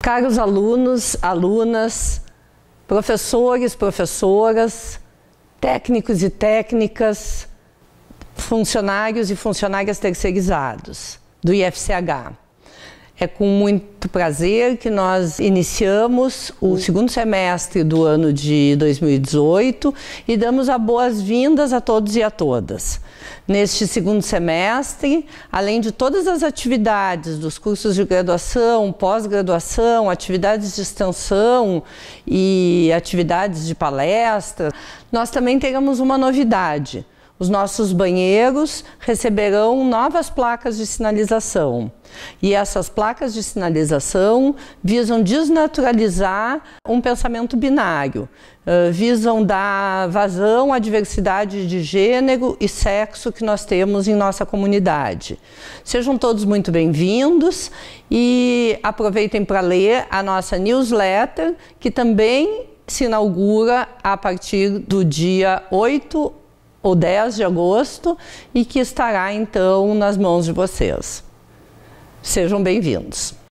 Caros alunos, alunas, professores, professoras, técnicos e técnicas, funcionários e funcionárias terceirizados do IFCH. É com muito prazer que nós iniciamos o segundo semestre do ano de 2018 e damos as boas-vindas a todos e a todas. Neste segundo semestre, além de todas as atividades dos cursos de graduação, pós-graduação, atividades de extensão e atividades de palestra, nós também teremos uma novidade. Os nossos banheiros receberão novas placas de sinalização. E essas placas de sinalização visam desnaturalizar um pensamento binário, visam dar vazão à diversidade de gênero e sexo que nós temos em nossa comunidade. Sejam todos muito bem-vindos e aproveitem para ler a nossa newsletter, que também se inaugura a partir do dia 8 ou 10 de agosto e que estará então nas mãos de vocês. Sejam bem-vindos.